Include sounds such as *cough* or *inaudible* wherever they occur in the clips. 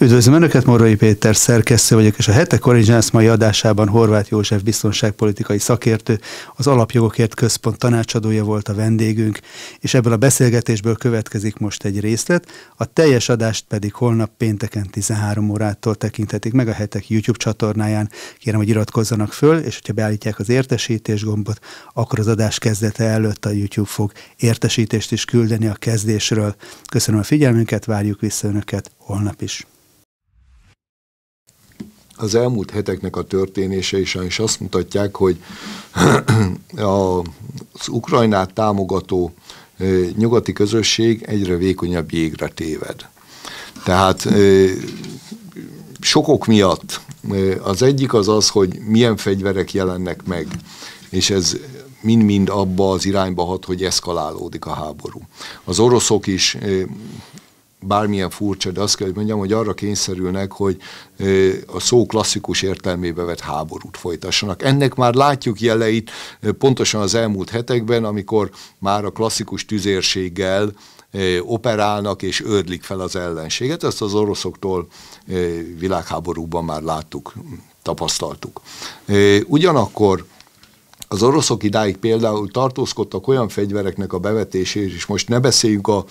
Üdvözlöm Önöket, Morvai Péter szerkesztő vagyok, és a hetek Origins mai adásában Horváth József biztonságpolitikai szakértő, az Alapjogokért Központ tanácsadója volt a vendégünk, és ebből a beszélgetésből következik most egy részlet, a teljes adást pedig holnap pénteken 13 órától tekinthetik meg a hetek YouTube csatornáján. Kérem, hogy iratkozzanak föl, és hogyha beállítják az értesítés gombot, akkor az adás kezdete előtt a YouTube fog értesítést is küldeni a kezdésről. Köszönöm a figyelmünket, várjuk vissza Önöket holnap is az elmúlt heteknek a történése is, is azt mutatják, hogy *clears throat* az Ukrajnát támogató nyugati közösség egyre vékonyabb jégre téved. Tehát sokok miatt az egyik az az, hogy milyen fegyverek jelennek meg, és ez mind-mind abba az irányba hat, hogy eszkalálódik a háború. Az oroszok is bármilyen furcsa, de azt kell, hogy mondjam, hogy arra kényszerülnek, hogy a szó klasszikus értelmébe vett háborút folytassanak. Ennek már látjuk jeleit pontosan az elmúlt hetekben, amikor már a klasszikus tüzérséggel operálnak és ördlik fel az ellenséget. Ezt az oroszoktól világháborúban már láttuk, tapasztaltuk. Ugyanakkor az oroszok idáig például tartózkodtak olyan fegyvereknek a bevetésére, és most ne beszéljünk a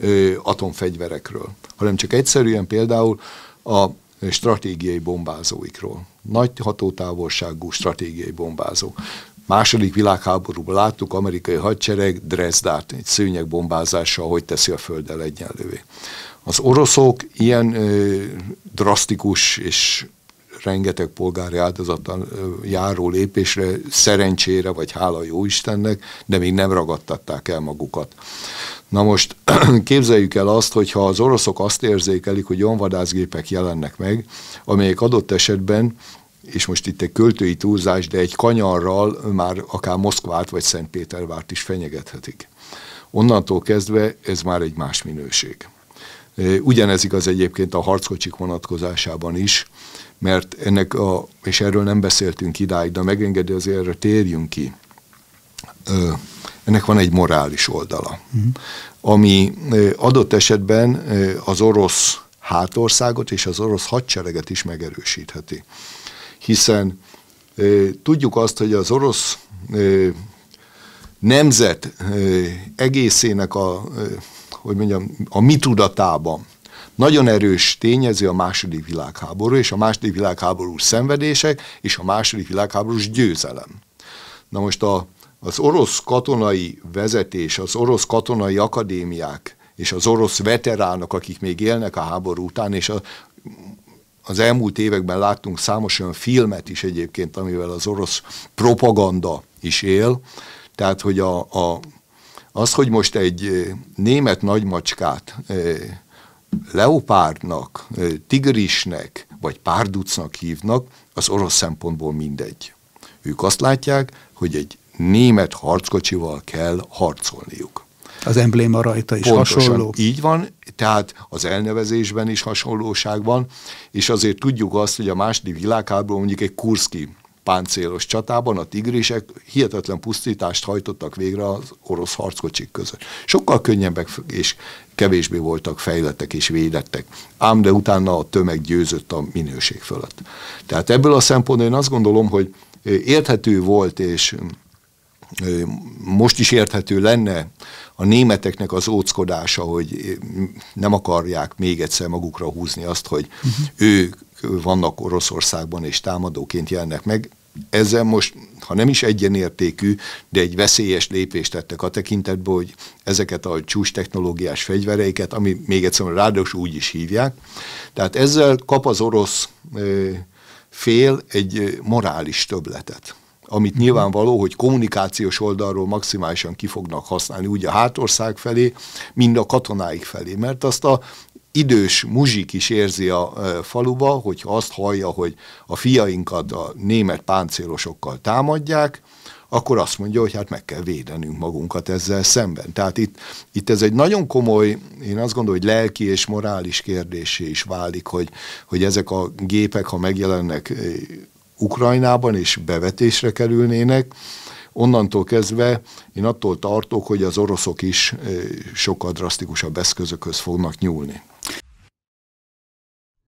ö, atomfegyverekről, hanem csak egyszerűen például a stratégiai bombázóikról. Nagy hatótávolságú stratégiai bombázó. Második világháborúban láttuk amerikai hadsereg Dresdát, egy bombázása, hogy teszi a földdel egyenlővé. Az oroszok ilyen ö, drasztikus és rengeteg polgári áldozattal járó lépésre, szerencsére, vagy hála jó Istennek, de még nem ragadtatták el magukat. Na most *clears throat* képzeljük el azt, hogy ha az oroszok azt érzékelik, hogy olyan vadászgépek jelennek meg, amelyek adott esetben és most itt egy költői túlzás, de egy kanyarral már akár Moszkvát vagy Szentpétervárt is fenyegethetik. Onnantól kezdve ez már egy más minőség. Ugyanez igaz egyébként a harckocsik vonatkozásában is mert ennek a, és erről nem beszéltünk idáig, de megengedi azért erre térjünk ki, ö, ennek van egy morális oldala, uh mhm. -huh. ami ö, adott esetben ö, az orosz hátországot és az orosz hadsereget is megerősítheti. Hiszen ö, tudjuk azt, hogy az orosz ö, nemzet ö, egészének a, ö, hogy mondjam, a mi tudatában nagyon erős tényező a második világháború, és a második világháborús szenvedések, és a második világháborús győzelem. Na most a, az orosz katonai vezetés, az orosz katonai akadémiák, és az orosz veteránok, akik még élnek a háború után, és a, az elmúlt években láttunk számos olyan filmet is egyébként, amivel az orosz propaganda is él. Tehát, hogy a, a, az, hogy most egy eh, német nagymacskát eh, leopárdnak, tigrisnek vagy párducnak hívnak, az orosz szempontból mindegy. Ők azt látják, hogy egy német harckocsival kell harcolniuk. Az embléma rajta is Pontosan, hasonló. Így van, tehát az elnevezésben is hasonlóság van, és azért tudjuk azt, hogy a második világháború mondjuk egy Kurszki páncélos csatában a tigrisek hihetetlen pusztítást hajtottak végre az orosz harckocsik között. Sokkal könnyebbek és kevésbé voltak fejlettek és védettek. Ám de utána a tömeg győzött a minőség fölött. Tehát ebből a szempontból én azt gondolom, hogy érthető volt és most is érthető lenne a németeknek az óckodása, hogy nem akarják még egyszer magukra húzni azt, hogy uh-huh. ők vannak Oroszországban és támadóként jelennek meg ezzel most, ha nem is egyenértékű, de egy veszélyes lépést tettek a tekintetben, hogy ezeket a csúcs technológiás fegyvereiket, ami még egyszerűen rádos úgy is hívják, tehát ezzel kap az orosz fél egy morális töbletet amit mhm. nyilvánvaló, hogy kommunikációs oldalról maximálisan ki fognak használni, úgy a hátország felé, mind a katonáik felé, mert azt a idős muzsik is érzi a faluba, hogyha azt hallja, hogy a fiainkat a német páncélosokkal támadják, akkor azt mondja, hogy hát meg kell védenünk magunkat ezzel szemben. Tehát itt, itt ez egy nagyon komoly, én azt gondolom, hogy lelki és morális kérdésé is válik, hogy, hogy ezek a gépek, ha megjelennek Ukrajnában és bevetésre kerülnének, onnantól kezdve én attól tartok, hogy az oroszok is sokkal drasztikusabb eszközökhöz fognak nyúlni.